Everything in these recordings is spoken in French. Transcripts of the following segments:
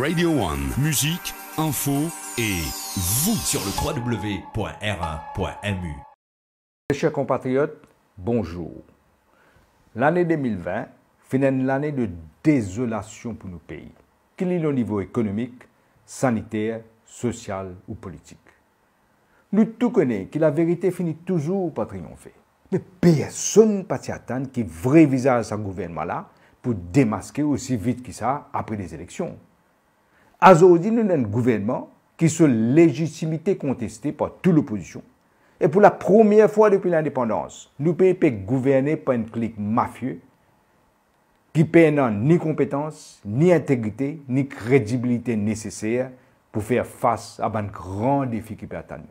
Radio One. Musique, info et vous sur le www.ra.mu Mes Chers compatriotes, bonjour. L'année 2020 finit l'année de désolation pour nos pays, qu'il est au niveau économique, sanitaire, social ou politique. Nous tous connaissons que la vérité finit toujours par triompher. Mais personne ne peut attendre qui vrai visage ce gouvernement-là pour démasquer aussi vite que ça après les élections. Azo di nou nan gouverman ki sou lejistimite konteste pa tout l'opposisyon. E pou la promye fwa depi l'independans, nou pe pe gouverne pa yon klik mafye ki pe nan ni kompetans, ni integrite, ni kredibilite nesesere pou fèr fas avan kran defi ki pe atanme.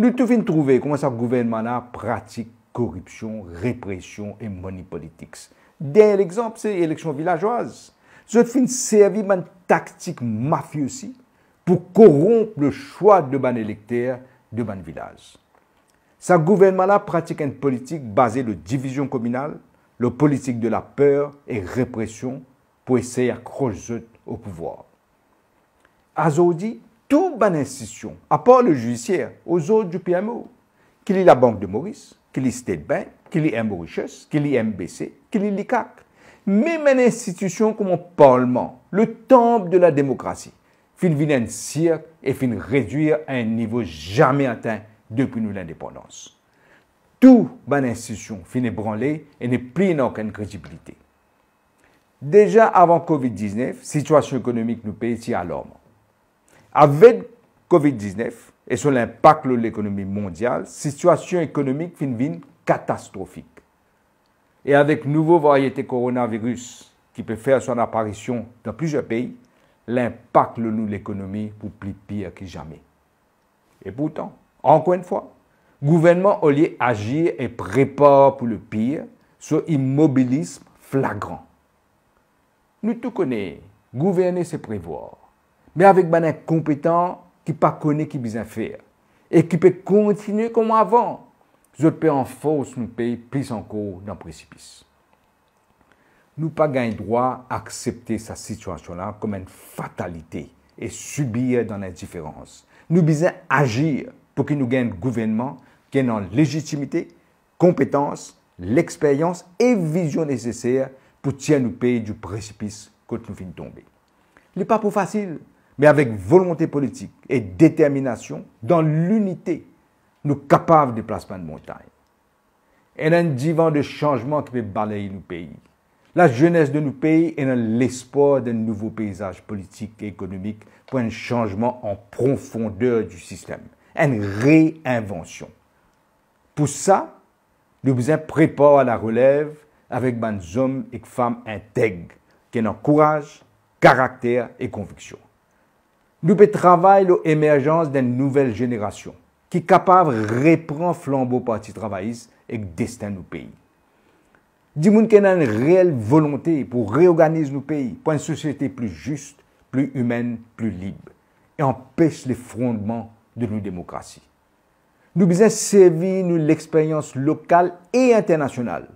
Nou tou fin trouve kouman sa gouverman nan pratik korupsyon, represyon e moni politiks. Den l'exemple se l'eleksyon vilajoase. film fin servi une tactique mafieuse pour corrompre le choix de ban électeurs de ban village. Sa gouvernement pratique une politique basée sur de division communale, le politique de la peur et répression pour essayer akroche au pouvoir. Azodi, tout ban à part le judiciaire aux autres du PMO, qui est la Banque de Maurice, y li State Bank, qu'il y M. Mauritius, y li MBC, y li LICAC même une institution comme le Parlement, le temple de la démocratie, fin un cirque et fin réduire à un niveau jamais atteint depuis nous l'indépendance. Tout ban institution fin ébranlée et n'est plus aucune crédibilité. Déjà avant COVID-19, situation économique nous pays si l'homme. Avec COVID-19 et son impact sur l'économie mondiale, situation économique fin catastrophique et avec nouveau variété coronavirus qui peut faire son apparition dans plusieurs pays, l'impact le nous l'économie pour plus pire que jamais. Et pourtant, encore une fois, gouvernement au lieu et prépare pour le pire, ce immobilisme flagrant. Nous tout connaissons, gouverner c'est prévoir, mais avec des ben, incompétent qui ne connaît pas qui besoin faire et qui peut continuer comme avant le pays en force, nous paye plus encore dans le précipice. Nous ne pas gagner le droit d'accepter cette situation-là comme une fatalité et subir dans l'indifférence. Nous devons agir pour que nous gagne un gouvernement qui ait la légitimité, compétence, l'expérience et vision nécessaires pour tirer nos pays du précipice quand nous de tomber. Ce n'est pas pour facile, mais avec volonté politique et détermination dans l'unité nous capables de déplacement de montagne. Et un divan de changement qui peut balayer nos pays. La jeunesse de nos pays est dans l'espoir d'un nouveau paysage politique et économique pour un changement en profondeur du système, une réinvention. Pour ça, nous besoin préparons à la relève avec des ben hommes et des femmes intègres qui ont courage, caractère et conviction. Nous travaillons travailler l'émergence d'une nouvelle génération qui capable de reprendre flambeau parti travailliste et destin nos pays. Dis-moi qu'il a une réelle volonté pour réorganiser nos pays pour une société plus juste, plus humaine, plus libre et empêche les fondements de nos démocraties. Nous devons servir l'expérience locale et internationale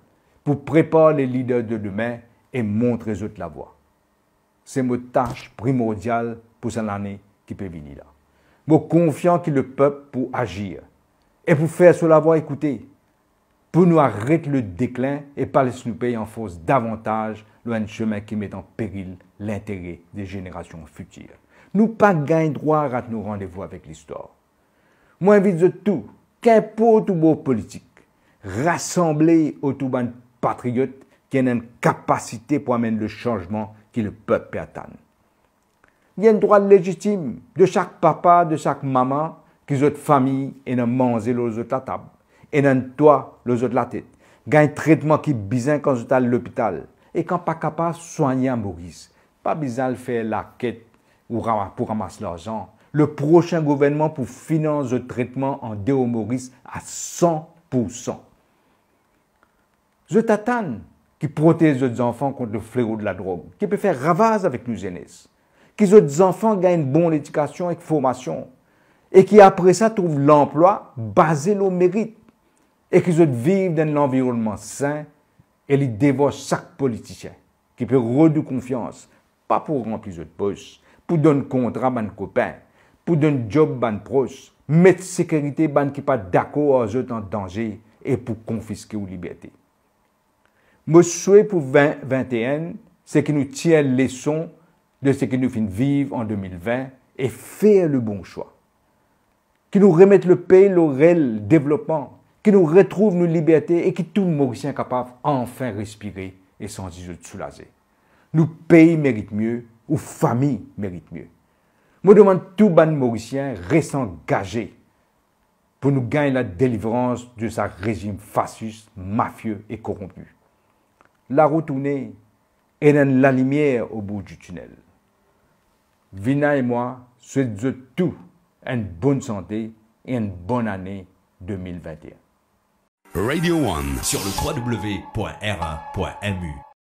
pour préparer les leaders de demain et montrer aux autres la voie. C'est notre tâche primordiale pour cette année qui peut venir là mais confiant que le peuple pour agir. Et pour faire cela, voie écouter, pour nous arrêter le déclin et pas laisser nous payer en force davantage loin de chemin qui met en péril l'intérêt des générations futures. Nous pas gain droit à nos rendez-vous avec l'histoire. Moi, invite de tout, qu'importe ou beau politique, rassembler autour d'un patriote qui a une capacité pour amener le changement que le peuple atteindre il y a un droit légitime de chaque papa, de chaque maman, qui ont famille et de manger les autres la table. Et ne toi, les autres la tête. Gagne un traitement qui est bizarre quand êtes à l'hôpital. Et quand pas capable, soigner Maurice. Pas besoin de faire la quête pour ramasser l'argent. Le prochain gouvernement pour financer le traitement en déo Maurice à 100%. Je Tatane qui protège les enfants contre le fléau de la drogue, qui peut faire ravage avec nous jeunesse qu'ils autres enfants gagnent une bonne éducation et formation, et qui après ça trouvent l'emploi basé sur le mérite, et qu'ils autres vivent dans environnement sain, et les dévorent chaque politicien qui peut redonner confiance, pas pour remplir autres postes, pour donner contrat à un copain, pour donner job à un proche, mettre sécurité à qui pas d'accord aux autres en danger, et pour confisquer aux liberté. Mon souhait pour 2021, c'est que nous tiennent leçon de ce que nous vivre en 2020 et faire le bon choix. Qui nous remette le pays, le réel développement, qui nous retrouve nos libertés et qui tout les capable enfin respirer et sans se soulager. Nos pays méritent mieux, ou familles méritent mieux. Je demande tout ban Mauricien reste engagé pour nous gagner la délivrance de sa régime fasciste, mafieux et corrompu. La retourner et dans la lumière au bout du tunnel. Vina et moi, souhaitons Dieu tout, une bonne santé et une bonne année 2021. Radio 1 sur le www.r1.mu